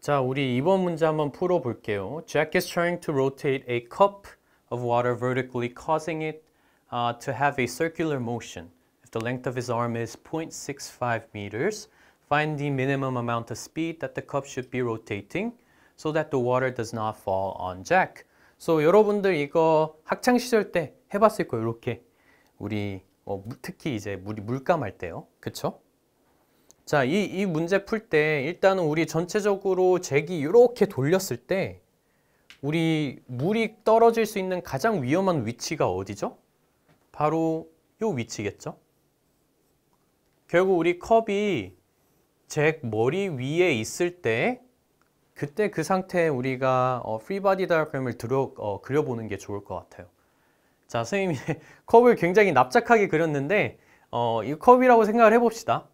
자, 우리 이번 문제 한번 풀어 볼게요. Jack is trying to rotate a cup of water vertically causing it uh, to have a circular motion. If the length of his arm is 0.65 meters, find the minimum amount of speed that the cup should be rotating so that the water does not fall on Jack. So 여러분들 이거 학창 시절 때 해봤을 거예요. 이렇게 우리 어, 특히 이제 물이 물감할 때요. 그쵸? 자, 이, 이 문제 풀 때 일단은 우리 전체적으로 잭이 이렇게 돌렸을 때 우리 물이 떨어질 수 있는 가장 위험한 위치가 어디죠? 바로 이 위치겠죠? 결국 우리 컵이 잭 머리 위에 있을 때 그때 그 상태에 우리가 어, 프리바디 다이어그램을 들어, 어, 그려보는 게 좋을 것 같아요. 자, 선생님이 컵을 굉장히 납작하게 그렸는데 어, 이 컵이라고 생각을 해봅시다.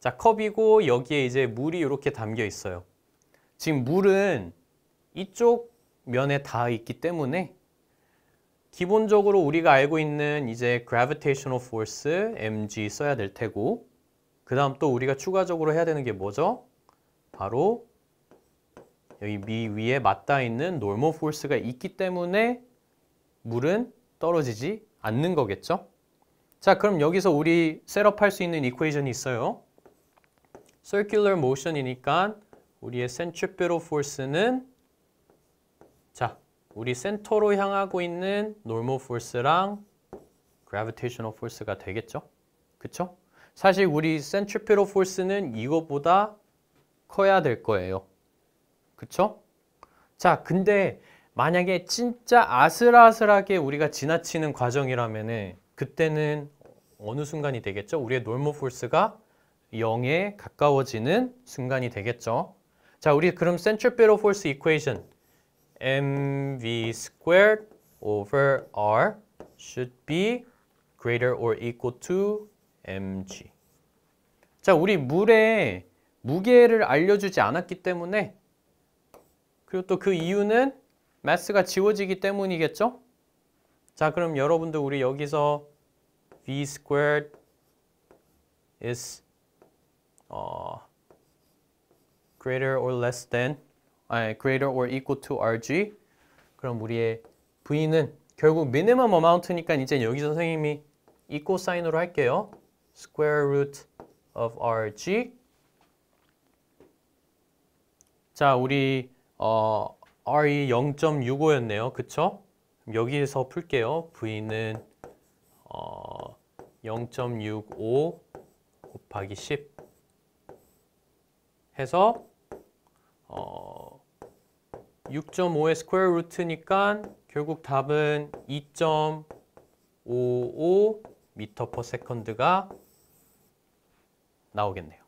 자, 컵이고 여기에 이제 물이 이렇게 담겨 있어요. 지금 물은 이쪽 면에 닿아 있기 때문에 기본적으로 우리가 알고 있는 이제 gravitational force mg 써야 될 테고 그 다음 또 우리가 추가적으로 해야 되는 게 뭐죠? 바로 여기 미 위에 맞닿아 있는 normal force가 있기 때문에 물은 떨어지지 않는 거겠죠? 자 그럼 여기서 우리 셋업할 수 있는 e q u a t i o n 이 있어요. circular motion이니까 우리의 centripetal force는 자, 우리 센터로 향하고 있는 normal force랑 gravitational force가 되겠죠? 그쵸? 사실 우리 centripetal force는 이것보다 커야 될 거예요. 그쵸? 자, 근데 만약에 진짜 아슬아슬하게 우리가 지나치는 과정이라면 은 그때는 어느 순간이 되겠죠? 우리의 normal force가 0에 가까워지는 순간이 되겠죠. 자, 우리 그럼 centripetal force equation mv squared over r should be greater or equal to mg. 자, 우리 물의 무게를 알려주지 않았기 때문에 그리고 또 그 이유는 마스가 지워지기 때문이겠죠? 자, 그럼 여러분들 우리 여기서 v squared is 어, greater or less than, 아니, greater or equal to RG. 그럼 우리의 V는 결국 minimum amount니까 이제 여기서 선생님이 equal sign으로 할게요. square root of RG. 자, 우리 어, R이 0.65였네요. 그쵸? 여기에서 풀게요. V는 어, 0.65 곱하기 10. 해서 어 6.5의 스퀘어 루트니까 결국 답은 2.55 미터 퍼 세컨드가 나오겠네요.